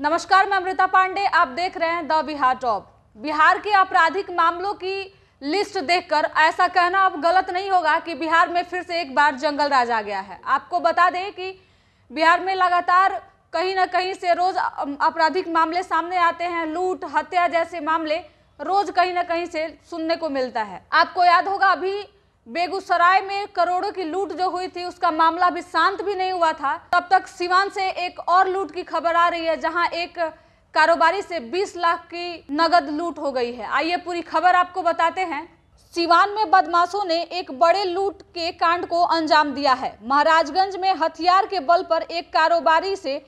नमस्कार मैं अमृता पांडे आप देख रहे हैं द बिहार टॉप बिहार के आपराधिक मामलों की लिस्ट देखकर ऐसा कहना अब गलत नहीं होगा कि बिहार में फिर से एक बार जंगल राज आ गया है आपको बता दें कि बिहार में लगातार कहीं ना कहीं से रोज आपराधिक मामले सामने आते हैं लूट हत्या जैसे मामले रोज कहीं ना कहीं से सुनने को मिलता है आपको याद होगा अभी बेगूसराय में करोड़ों की लूट जो हुई थी उसका मामला भी शांत भी नहीं हुआ था तब तक सिवान से एक और लूट की खबर आ रही है जहां एक कारोबारी से 20 लाख की नगद लूट हो गई है आइए पूरी खबर आपको बताते हैं सिवान में बदमाशों ने एक बड़े लूट के कांड को अंजाम दिया है महाराजगंज में हथियार के बल पर एक कारोबारी से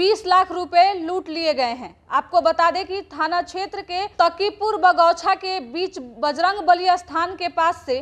20 लाख रुपए लूट लिए गए हैं आपको बता दें कि थाना क्षेत्र के तकीपुर बगौछा के बीच बजरंग बलिया स्थान के पास से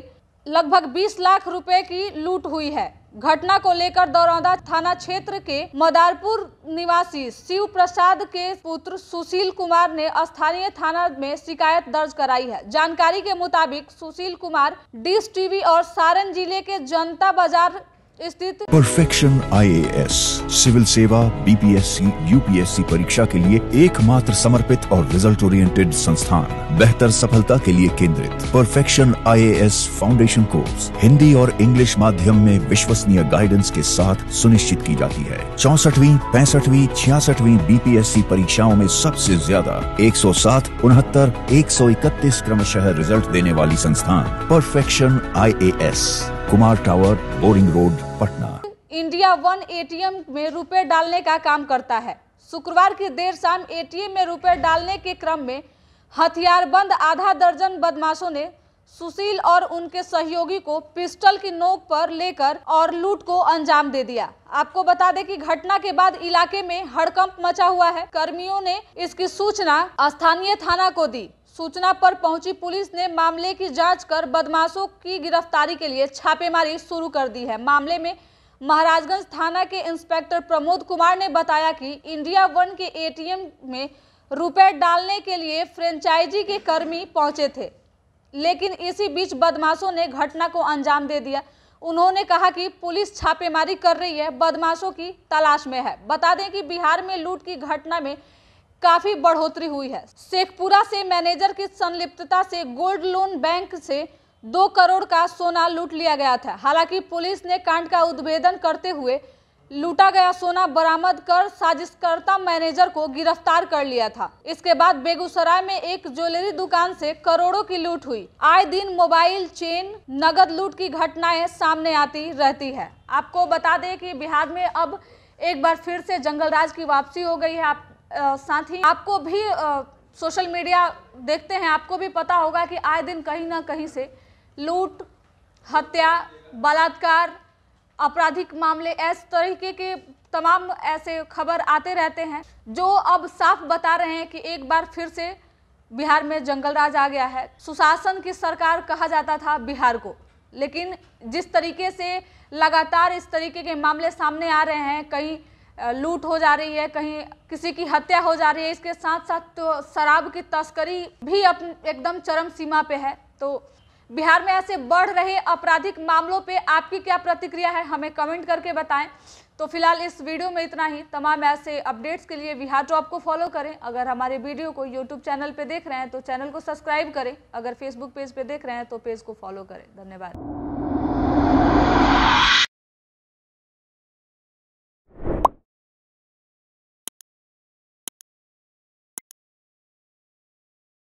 लगभग 20 लाख रुपए की लूट हुई है घटना को लेकर दौरौदा थाना क्षेत्र के मदारपुर निवासी शिव प्रसाद के पुत्र सुशील कुमार ने स्थानीय थाना में शिकायत दर्ज कराई है जानकारी के मुताबिक सुशील कुमार डिस टीवी और सारण जिले के जनता बाजार स्थित परफेक्शन आईएएस सिविल सेवा बीपीएससी यूपीएससी परीक्षा के लिए एकमात्र समर्पित और रिजल्ट ओरिएंटेड संस्थान बेहतर सफलता के लिए केंद्रित perfection IAS foundation course Hindi और इंग्लिश माध्यम में विश्वसनीय गाइडेंस के साथ सुनिश्चित की जाती है चौसठवीं पैंसठवीं छियासठवीं बीपीएससी परीक्षाओं में सबसे ज्यादा एक सौ सात उनहत्तर एक सौ इकतीस क्रमशः रिजल्ट देने वाली संस्थान perfection I Kumar tower boring road Patna India one ATM में रुपए डालने का काम करता है शुक्रवार की देर शाम एटीएम में रुपए डालने के क्रम में हथियारबंद आधा दर्जन बदमाशों ने सुशील और उनके सहयोगी को पिस्टल की नोक पर लेकर और लूट को अंजाम दे दिया आपको बता दें कि घटना के बाद इलाके में हड़कंप मचा हुआ है कर्मियों ने इसकी सूचना स्थानीय थाना को दी सूचना पर पहुंची पुलिस ने मामले की जांच कर बदमाशों की गिरफ्तारी के लिए छापेमारी शुरू कर दी है मामले में महाराजगंज थाना के इंस्पेक्टर प्रमोद कुमार ने बताया कि इंडिया वन के एटीएम में रुपए डालने के लिए फ्रेंचाइजी के कर्मी पहुंचे थे लेकिन इसी बीच बदमाशों ने घटना को अंजाम दे दिया उन्होंने कहा कि पुलिस छापेमारी कर रही है बदमाशों की तलाश में है बता दें कि बिहार में लूट की घटना में काफी बढ़ोतरी हुई है शेखपुरा से मैनेजर की संलिप्तता से गोल्ड लोन बैंक से दो करोड़ का सोना लूट लिया गया था हालांकि पुलिस ने कांड का उद्भेदन करते हुए लूटा गया सोना बरामद कर साजिशकर्ता मैनेजर को गिरफ्तार कर लिया था इसके बाद बेगूसराय में एक ज्वेलरी दुकान से करोड़ों की लूट हुई आए दिन मोबाइल चेन नगद लूट की घटनाएं सामने आती रहती है आपको बता दें कि बिहार में अब एक बार फिर से जंगलराज की वापसी हो गई है आप साथ ही आपको भी आ, सोशल मीडिया देखते हैं आपको भी पता होगा कि आए दिन कहीं ना कहीं से लूट हत्या बलात्कार आपराधिक मामले ऐसे तरीके के तमाम ऐसे खबर आते रहते हैं जो अब साफ बता रहे हैं कि एक बार फिर से बिहार में जंगल राज आ गया है सुशासन की सरकार कहा जाता था बिहार को लेकिन जिस तरीके से लगातार इस तरीके के मामले सामने आ रहे हैं कई लूट हो जा रही है कहीं किसी की हत्या हो जा रही है इसके साथ साथ तो शराब की तस्करी भी अपन एकदम चरम सीमा पे है तो बिहार में ऐसे बढ़ रहे आपराधिक मामलों पे आपकी क्या प्रतिक्रिया है हमें कमेंट करके बताएं तो फिलहाल इस वीडियो में इतना ही तमाम ऐसे अपडेट्स के लिए बिहार जॉब को फॉलो करें अगर हमारे वीडियो को यूट्यूब चैनल पर देख रहे हैं तो चैनल को सब्सक्राइब करें अगर फेसबुक पेज पे देख रहे हैं तो पेज को फॉलो करें धन्यवाद